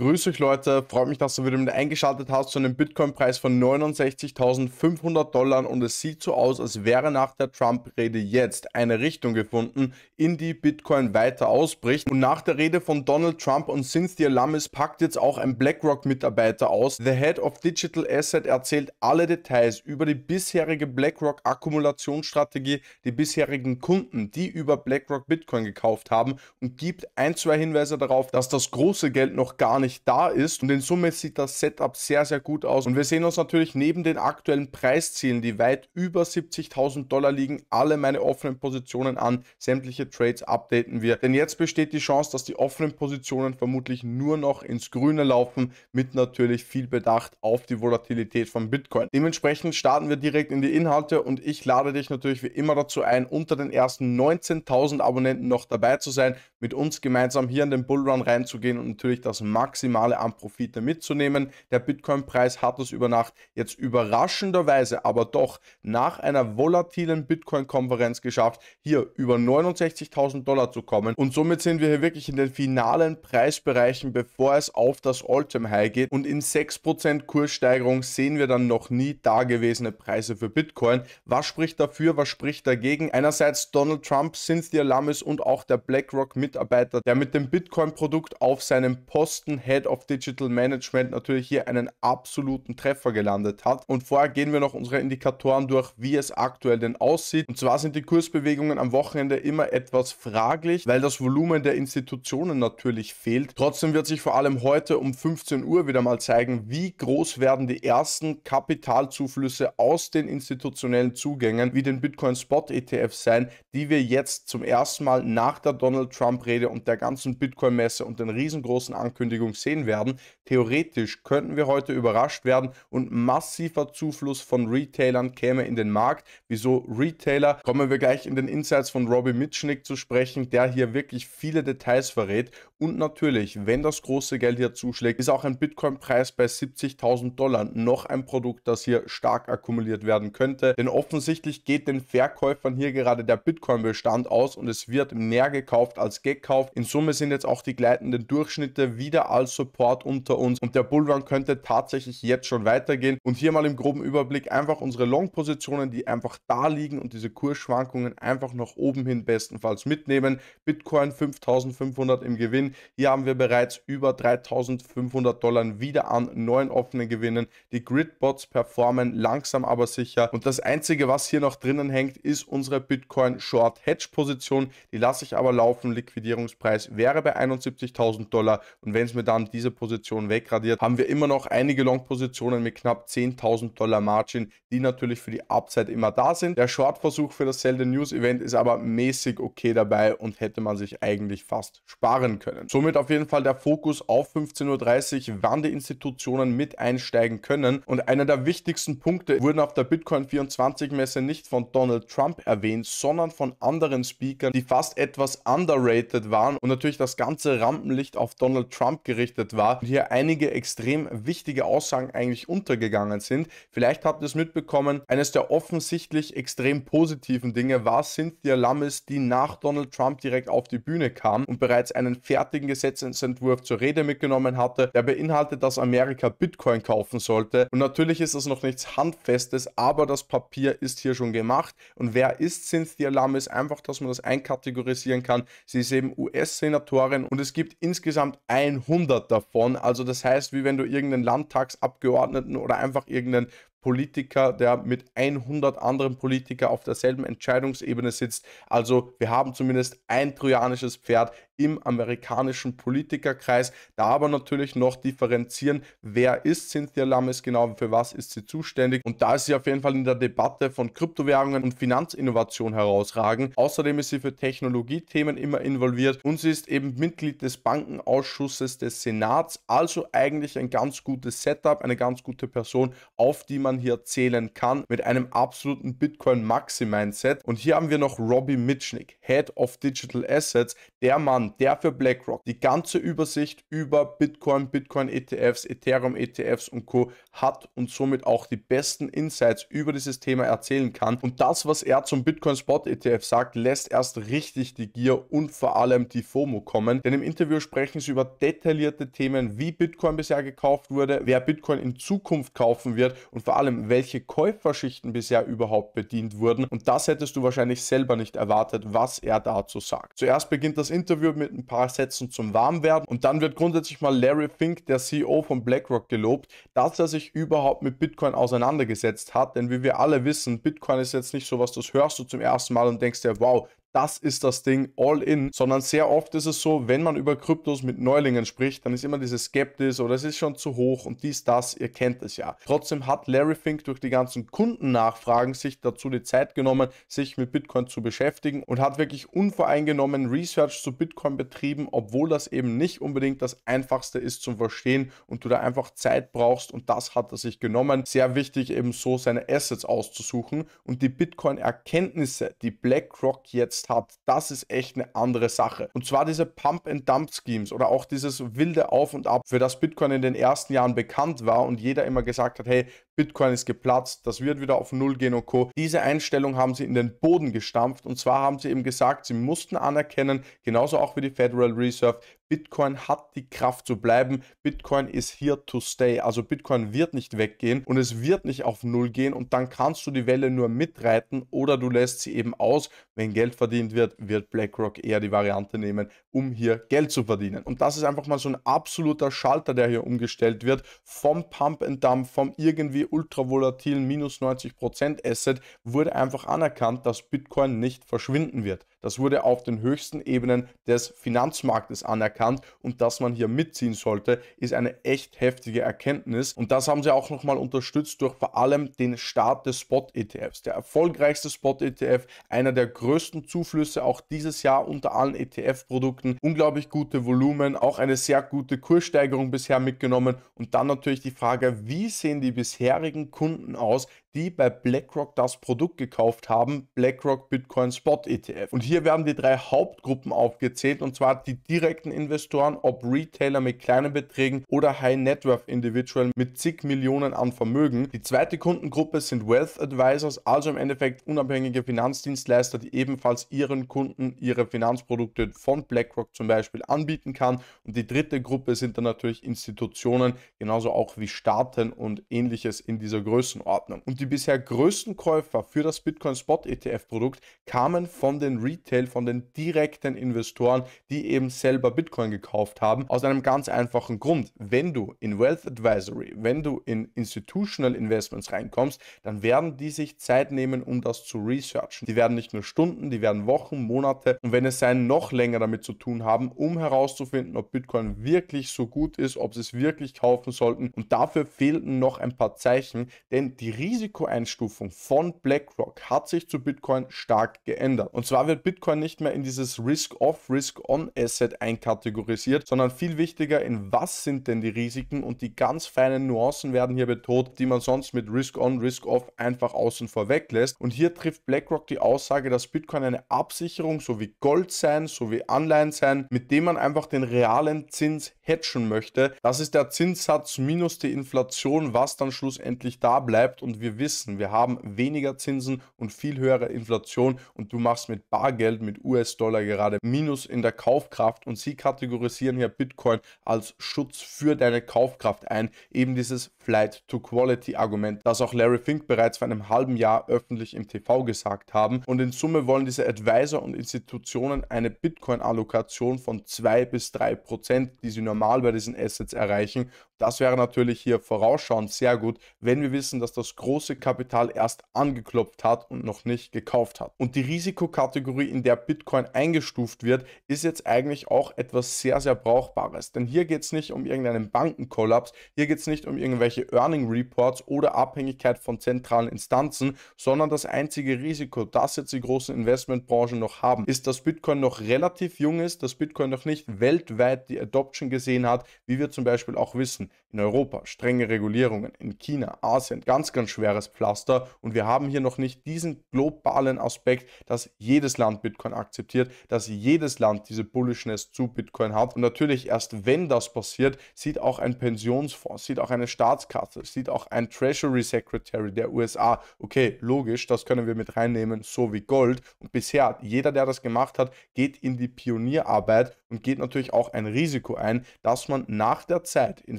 Grüß euch Leute, freut mich, dass du wieder mit eingeschaltet hast zu einem Bitcoin-Preis von 69.500 Dollar und es sieht so aus, als wäre nach der Trump-Rede jetzt eine Richtung gefunden, in die Bitcoin weiter ausbricht. Und nach der Rede von Donald Trump und Cynthia Lummis packt jetzt auch ein BlackRock-Mitarbeiter aus. The Head of Digital Asset erzählt alle Details über die bisherige BlackRock-Akkumulationsstrategie, die bisherigen Kunden, die über BlackRock Bitcoin gekauft haben und gibt ein, zwei Hinweise darauf, dass das große Geld noch gar nicht nicht da ist. Und in Summe sieht das Setup sehr, sehr gut aus. Und wir sehen uns natürlich neben den aktuellen Preiszielen, die weit über 70.000 Dollar liegen, alle meine offenen Positionen an. Sämtliche Trades updaten wir. Denn jetzt besteht die Chance, dass die offenen Positionen vermutlich nur noch ins Grüne laufen, mit natürlich viel Bedacht auf die Volatilität von Bitcoin. Dementsprechend starten wir direkt in die Inhalte und ich lade dich natürlich wie immer dazu ein, unter den ersten 19.000 Abonnenten noch dabei zu sein, mit uns gemeinsam hier in den Bullrun reinzugehen und natürlich das Max Maximale an Profite mitzunehmen. Der Bitcoin-Preis hat es über Nacht jetzt überraschenderweise, aber doch nach einer volatilen Bitcoin-Konferenz geschafft, hier über 69.000 Dollar zu kommen. Und somit sind wir hier wirklich in den finalen Preisbereichen, bevor es auf das All-Time-High geht. Und in 6% Kurssteigerung sehen wir dann noch nie dagewesene Preise für Bitcoin. Was spricht dafür, was spricht dagegen? Einerseits Donald Trump, Cynthia Lummis und auch der BlackRock-Mitarbeiter, der mit dem Bitcoin-Produkt auf seinem Posten Head of Digital Management natürlich hier einen absoluten Treffer gelandet hat. Und vorher gehen wir noch unsere Indikatoren durch, wie es aktuell denn aussieht. Und zwar sind die Kursbewegungen am Wochenende immer etwas fraglich, weil das Volumen der Institutionen natürlich fehlt. Trotzdem wird sich vor allem heute um 15 Uhr wieder mal zeigen, wie groß werden die ersten Kapitalzuflüsse aus den institutionellen Zugängen wie den Bitcoin Spot ETF sein, die wir jetzt zum ersten Mal nach der Donald Trump Rede und der ganzen Bitcoin Messe und den riesengroßen Ankündigungen sehen werden. Theoretisch könnten wir heute überrascht werden und massiver Zufluss von Retailern käme in den Markt. Wieso Retailer? Kommen wir gleich in den Insights von Robbie Mitschnick zu sprechen, der hier wirklich viele Details verrät. Und natürlich, wenn das große Geld hier zuschlägt, ist auch ein Bitcoin-Preis bei 70.000 Dollar noch ein Produkt, das hier stark akkumuliert werden könnte. Denn offensichtlich geht den Verkäufern hier gerade der Bitcoin-Bestand aus und es wird mehr gekauft als gekauft. In Summe sind jetzt auch die gleitenden Durchschnitte wieder als Support unter uns und der Bullrun könnte tatsächlich jetzt schon weitergehen. Und hier mal im groben Überblick einfach unsere Long-Positionen, die einfach da liegen und diese Kursschwankungen einfach nach oben hin bestenfalls mitnehmen. Bitcoin 5500 im Gewinn. Hier haben wir bereits über 3500 Dollar wieder an neuen offenen Gewinnen. Die Gridbots performen langsam aber sicher. Und das Einzige, was hier noch drinnen hängt, ist unsere Bitcoin Short Hedge Position. Die lasse ich aber laufen. Liquidierungspreis wäre bei 71.000 Dollar. Und wenn es mir dann diese Position wegradiert, haben wir immer noch einige Long-Positionen mit knapp 10.000 Dollar Margin, die natürlich für die Upside immer da sind. Der Short-Versuch für das Sell News Event ist aber mäßig okay dabei und hätte man sich eigentlich fast sparen können. Somit auf jeden Fall der Fokus auf 15.30 Uhr, wann die Institutionen mit einsteigen können. Und einer der wichtigsten Punkte wurden auf der Bitcoin 24 Messe nicht von Donald Trump erwähnt, sondern von anderen Speakern, die fast etwas underrated waren und natürlich das ganze Rampenlicht auf Donald Trump gerichtet ausgerichtet war, hier einige extrem wichtige Aussagen eigentlich untergegangen sind. Vielleicht habt ihr es mitbekommen, eines der offensichtlich extrem positiven Dinge war Cynthia Lammes, die nach Donald Trump direkt auf die Bühne kam und bereits einen fertigen Gesetzentwurf zur Rede mitgenommen hatte, der beinhaltet, dass Amerika Bitcoin kaufen sollte. Und natürlich ist das noch nichts Handfestes, aber das Papier ist hier schon gemacht. Und wer ist Cynthia Lammes? Einfach, dass man das einkategorisieren kann. Sie ist eben US-Senatorin und es gibt insgesamt 100 100 davon. Also das heißt, wie wenn du irgendeinen Landtagsabgeordneten oder einfach irgendeinen Politiker, der mit 100 anderen Politikern auf derselben Entscheidungsebene sitzt. Also wir haben zumindest ein trojanisches Pferd im amerikanischen Politikerkreis. Da aber natürlich noch differenzieren, wer ist Cynthia Lammes genau, für was ist sie zuständig. Und da ist sie auf jeden Fall in der Debatte von Kryptowährungen und Finanzinnovation herausragend. Außerdem ist sie für Technologiethemen immer involviert und sie ist eben Mitglied des Bankenausschusses des Senats. Also eigentlich ein ganz gutes Setup, eine ganz gute Person, auf die man hier zählen kann mit einem absoluten Bitcoin-Maxi-Mindset. Und hier haben wir noch Robbie Mitschnick, Head of Digital Assets, der Mann, Mann, der für BlackRock die ganze Übersicht über Bitcoin, Bitcoin-ETFs, Ethereum-ETFs und Co. hat und somit auch die besten Insights über dieses Thema erzählen kann. Und das, was er zum Bitcoin-Spot-ETF sagt, lässt erst richtig die Gier und vor allem die FOMO kommen. Denn im Interview sprechen sie über detaillierte Themen, wie Bitcoin bisher gekauft wurde, wer Bitcoin in Zukunft kaufen wird und vor allem, welche Käuferschichten bisher überhaupt bedient wurden. Und das hättest du wahrscheinlich selber nicht erwartet, was er dazu sagt. Zuerst beginnt das Interview mit ein paar Sätzen zum Warmwerden. Und dann wird grundsätzlich mal Larry Fink, der CEO von BlackRock, gelobt, dass er sich überhaupt mit Bitcoin auseinandergesetzt hat. Denn wie wir alle wissen, Bitcoin ist jetzt nicht so was, das hörst du zum ersten Mal und denkst dir, wow, das ist das Ding all in, sondern sehr oft ist es so, wenn man über Kryptos mit Neulingen spricht, dann ist immer diese Skeptis oder es ist schon zu hoch und dies, das, ihr kennt es ja. Trotzdem hat Larry Fink durch die ganzen Kundennachfragen sich dazu die Zeit genommen, sich mit Bitcoin zu beschäftigen und hat wirklich unvoreingenommen Research zu Bitcoin betrieben, obwohl das eben nicht unbedingt das einfachste ist zum Verstehen und du da einfach Zeit brauchst und das hat er sich genommen. Sehr wichtig eben so seine Assets auszusuchen und die Bitcoin-Erkenntnisse, die BlackRock jetzt umgesetzt hat, das ist echt eine andere Sache. Und zwar diese Pump-and-Dump-Schemes oder auch dieses wilde Auf und Ab, für das Bitcoin in den ersten Jahren bekannt war und jeder immer gesagt hat, hey, Bitcoin ist geplatzt, das wird wieder auf Null gehen und Co. Diese Einstellung haben sie in den Boden gestampft und zwar haben sie eben gesagt, sie mussten anerkennen, genauso auch wie die Federal Reserve, Bitcoin hat die Kraft zu bleiben. Bitcoin ist here to stay. Also Bitcoin wird nicht weggehen und es wird nicht auf Null gehen und dann kannst du die Welle nur mitreiten oder du lässt sie eben aus. Wenn Geld verdient wird, wird BlackRock eher die Variante nehmen, um hier Geld zu verdienen. Und das ist einfach mal so ein absoluter Schalter, der hier umgestellt wird vom Pump and Dump, vom irgendwie ultravolatilen minus 90% Asset wurde einfach anerkannt, dass Bitcoin nicht verschwinden wird. Das wurde auf den höchsten Ebenen des Finanzmarktes anerkannt und dass man hier mitziehen sollte, ist eine echt heftige Erkenntnis. Und das haben sie auch nochmal unterstützt durch vor allem den Start des Spot-ETFs. Der erfolgreichste Spot-ETF, einer der größten Zuflüsse auch dieses Jahr unter allen ETF-Produkten. Unglaublich gute Volumen, auch eine sehr gute Kurssteigerung bisher mitgenommen. Und dann natürlich die Frage, wie sehen die bisherigen Kunden aus, die bei BlackRock das Produkt gekauft haben, BlackRock Bitcoin Spot ETF. Und hier werden die drei Hauptgruppen aufgezählt, und zwar die direkten Investoren, ob Retailer mit kleinen Beträgen oder High Net Worth Individual mit zig Millionen an Vermögen. Die zweite Kundengruppe sind Wealth Advisors, also im Endeffekt unabhängige Finanzdienstleister, die ebenfalls ihren Kunden ihre Finanzprodukte von BlackRock zum Beispiel anbieten kann. Und die dritte Gruppe sind dann natürlich Institutionen, genauso auch wie Staaten und ähnliches in dieser Größenordnung. Und die die bisher größten Käufer für das Bitcoin Spot ETF Produkt kamen von den Retail, von den direkten Investoren, die eben selber Bitcoin gekauft haben. Aus einem ganz einfachen Grund. Wenn du in Wealth Advisory, wenn du in Institutional Investments reinkommst, dann werden die sich Zeit nehmen, um das zu researchen. Die werden nicht nur Stunden, die werden Wochen, Monate und wenn es sein, noch länger damit zu tun haben, um herauszufinden, ob Bitcoin wirklich so gut ist, ob sie es wirklich kaufen sollten. Und dafür fehlten noch ein paar Zeichen, denn die Risiken Risikoeinstufung von BlackRock hat sich zu Bitcoin stark geändert. Und zwar wird Bitcoin nicht mehr in dieses Risk-Off, Risk-On-Asset einkategorisiert, sondern viel wichtiger in was sind denn die Risiken und die ganz feinen Nuancen werden hier betont, die man sonst mit Risk-On, Risk-Off einfach außen vor weglässt. Und hier trifft BlackRock die Aussage, dass Bitcoin eine Absicherung sowie Gold sein, sowie Anleihen sein, mit dem man einfach den realen Zins hedgen möchte. Das ist der Zinssatz minus die Inflation, was dann schlussendlich da bleibt und wir wissen, wir haben weniger Zinsen und viel höhere Inflation und du machst mit Bargeld, mit US-Dollar gerade Minus in der Kaufkraft und sie kategorisieren hier Bitcoin als Schutz für deine Kaufkraft ein. Eben dieses Flight to Quality Argument, das auch Larry Fink bereits vor einem halben Jahr öffentlich im TV gesagt haben. Und in Summe wollen diese Advisor und Institutionen eine Bitcoin-Allokation von 2 bis 3 Prozent, die sie normal bei diesen Assets erreichen. Das wäre natürlich hier vorausschauend sehr gut, wenn wir wissen, dass das große große Kapital erst angeklopft hat und noch nicht gekauft hat. Und die Risikokategorie, in der Bitcoin eingestuft wird, ist jetzt eigentlich auch etwas sehr, sehr Brauchbares. Denn hier geht es nicht um irgendeinen Bankenkollaps, hier geht es nicht um irgendwelche Earning Reports oder Abhängigkeit von zentralen Instanzen, sondern das einzige Risiko, das jetzt die großen Investmentbranchen noch haben, ist, dass Bitcoin noch relativ jung ist, dass Bitcoin noch nicht weltweit die Adoption gesehen hat, wie wir zum Beispiel auch wissen in Europa strenge Regulierungen, in China, Asien ganz, ganz schweres Pflaster und wir haben hier noch nicht diesen globalen Aspekt, dass jedes Land Bitcoin akzeptiert, dass jedes Land diese Bullishness zu Bitcoin hat und natürlich erst wenn das passiert, sieht auch ein Pensionsfonds, sieht auch eine Staatskasse, sieht auch ein Treasury Secretary der USA, okay, logisch, das können wir mit reinnehmen, so wie Gold und bisher jeder, der das gemacht hat, geht in die Pionierarbeit und geht natürlich auch ein Risiko ein, dass man nach der Zeit in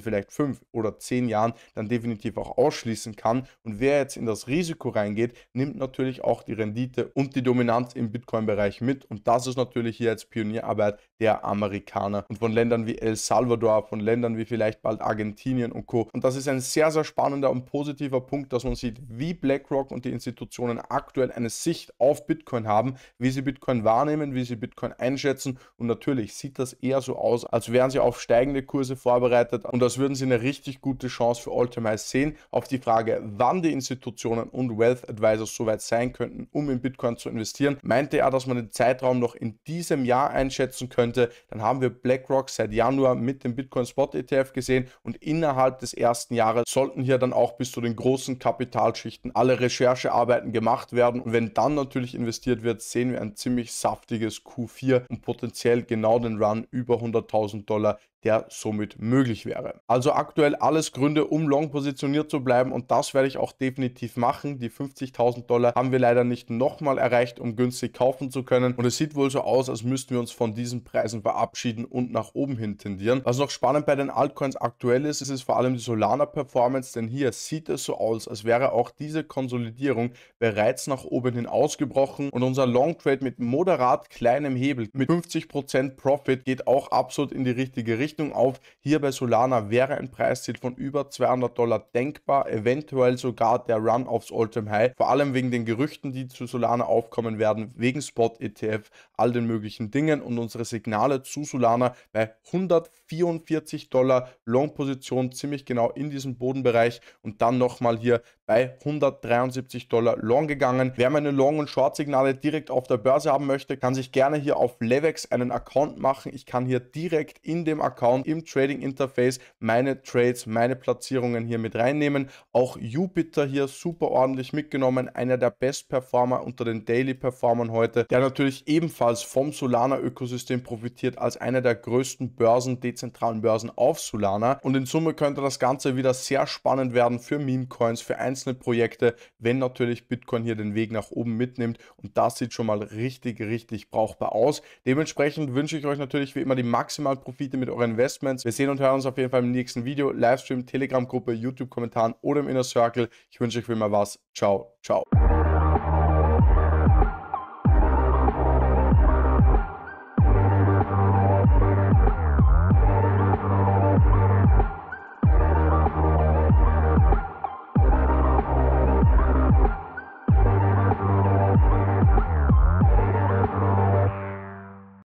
vielleicht fünf oder zehn Jahren dann definitiv auch ausschließen kann. Und wer jetzt in das Risiko reingeht, nimmt natürlich auch die Rendite und die Dominanz im Bitcoin-Bereich mit. Und das ist natürlich hier als Pionierarbeit der Amerikaner und von Ländern wie El Salvador, von Ländern wie vielleicht bald Argentinien und Co. Und das ist ein sehr, sehr spannender und positiver Punkt, dass man sieht, wie BlackRock und die Institutionen aktuell eine Sicht auf Bitcoin haben, wie sie Bitcoin wahrnehmen, wie sie Bitcoin einschätzen. Und natürlich sieht das eher so aus, als wären sie auf steigende Kurse vorbereitet und als würden sie eine richtig gute Chance für all time sehen. Auf die Frage, wann die Institutionen und Wealth Advisors soweit sein könnten, um in Bitcoin zu investieren, meinte er, dass man den Zeitraum noch in diesem Jahr einschätzen könnte. Dann haben wir BlackRock seit Januar mit dem Bitcoin Spot ETF gesehen und innerhalb des ersten Jahres sollten hier dann auch bis zu den großen Kapitalschichten alle Recherchearbeiten gemacht werden. Und wenn dann natürlich investiert wird, sehen wir ein ziemlich saftiges Q4 und potenziell genau den Run über 100.000 Dollar der somit möglich wäre. Also aktuell alles Gründe, um long positioniert zu bleiben und das werde ich auch definitiv machen. Die 50.000 Dollar haben wir leider nicht nochmal erreicht, um günstig kaufen zu können und es sieht wohl so aus, als müssten wir uns von diesen Preisen verabschieden und nach oben hin tendieren. Was noch spannend bei den Altcoins aktuell ist, ist es vor allem die Solana Performance, denn hier sieht es so aus, als wäre auch diese Konsolidierung bereits nach oben hin ausgebrochen und unser Long Trade mit moderat kleinem Hebel mit 50% Profit geht auch absolut in die richtige Richtung Richtung auf. Hier bei Solana wäre ein Preisziel von über 200 Dollar denkbar, eventuell sogar der Run aufs All-Time High, vor allem wegen den Gerüchten, die zu Solana aufkommen werden, wegen Spot ETF, all den möglichen Dingen und unsere Signale zu Solana bei 144 Dollar Long-Position ziemlich genau in diesem Bodenbereich und dann nochmal hier bei 173 Dollar Long gegangen. Wer meine Long- und Short-Signale direkt auf der Börse haben möchte, kann sich gerne hier auf Levex einen Account machen. Ich kann hier direkt in dem Account Account im Trading Interface meine Trades, meine Platzierungen hier mit reinnehmen. Auch Jupiter hier super ordentlich mitgenommen, einer der Best Performer unter den Daily Performern heute, der natürlich ebenfalls vom Solana Ökosystem profitiert als einer der größten Börsen, dezentralen Börsen auf Solana. Und in Summe könnte das Ganze wieder sehr spannend werden für Meme Coins, für einzelne Projekte, wenn natürlich Bitcoin hier den Weg nach oben mitnimmt. Und das sieht schon mal richtig, richtig brauchbar aus. Dementsprechend wünsche ich euch natürlich wie immer die maximalen Profite mit euren Investments. Wir sehen und hören uns auf jeden Fall im nächsten Video, Livestream, Telegram-Gruppe, YouTube-Kommentaren oder im Inner Circle. Ich wünsche euch wie immer was. Ciao, ciao.